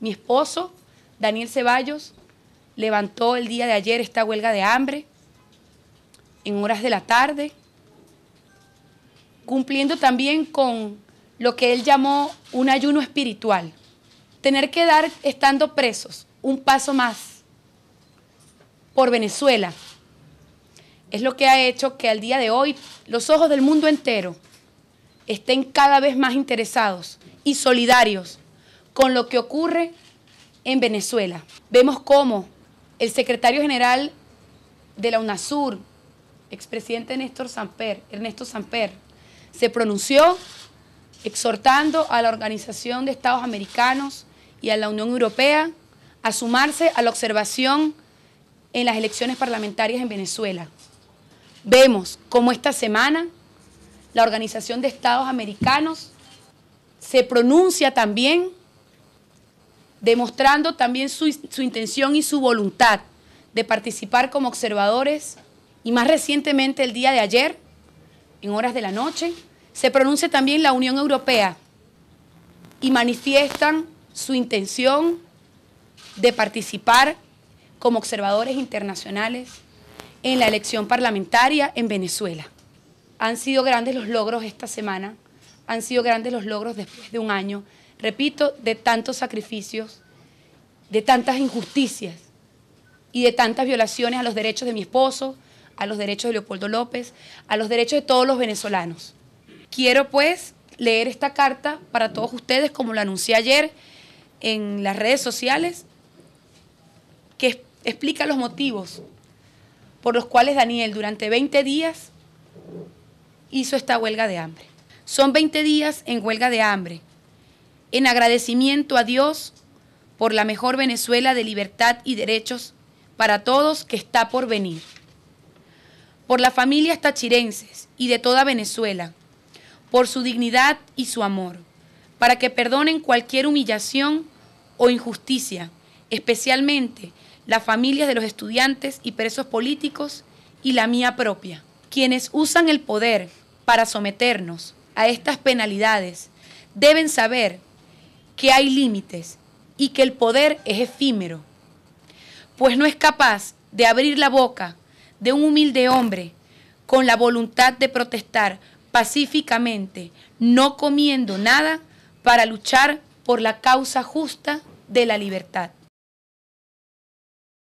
Mi esposo, Daniel Ceballos, levantó el día de ayer esta huelga de hambre en horas de la tarde, cumpliendo también con lo que él llamó un ayuno espiritual. Tener que dar, estando presos, un paso más por Venezuela es lo que ha hecho que al día de hoy los ojos del mundo entero estén cada vez más interesados y solidarios con lo que ocurre en Venezuela. Vemos cómo el secretario general de la UNASUR, expresidente Néstor Samper, Ernesto Samper, se pronunció exhortando a la Organización de Estados Americanos y a la Unión Europea a sumarse a la observación en las elecciones parlamentarias en Venezuela. Vemos cómo esta semana la Organización de Estados Americanos se pronuncia también demostrando también su, intención y su voluntad de participar como observadores y más recientemente el día de ayer, en horas de la noche, se pronuncia también la Unión Europea y manifiestan su intención de participar como observadores internacionales en la elección parlamentaria en Venezuela. Han sido grandes los logros esta semana, han sido grandes los logros después de un año repito, de tantos sacrificios, de tantas injusticias y de tantas violaciones a los derechos de mi esposo, a los derechos de Leopoldo López, a los derechos de todos los venezolanos. Quiero pues leer esta carta para todos ustedes, como la anuncié ayer en las redes sociales, que explica los motivos por los cuales Daniel durante 20 días hizo esta huelga de hambre. Son 20 días en huelga de hambre, en agradecimiento a Dios por la mejor Venezuela de libertad y derechos para todos que está por venir. Por las familias tachirenses y de toda Venezuela, por su dignidad y su amor, para que perdonen cualquier humillación o injusticia, especialmente las familias de los estudiantes y presos políticos y la mía propia, quienes usan el poder para someternos a estas penalidades deben saber que hay límites y que el poder es efímero, pues no es capaz de abrir la boca de un humilde hombre con la voluntad de protestar pacíficamente, no comiendo nada para luchar por la causa justa de la libertad.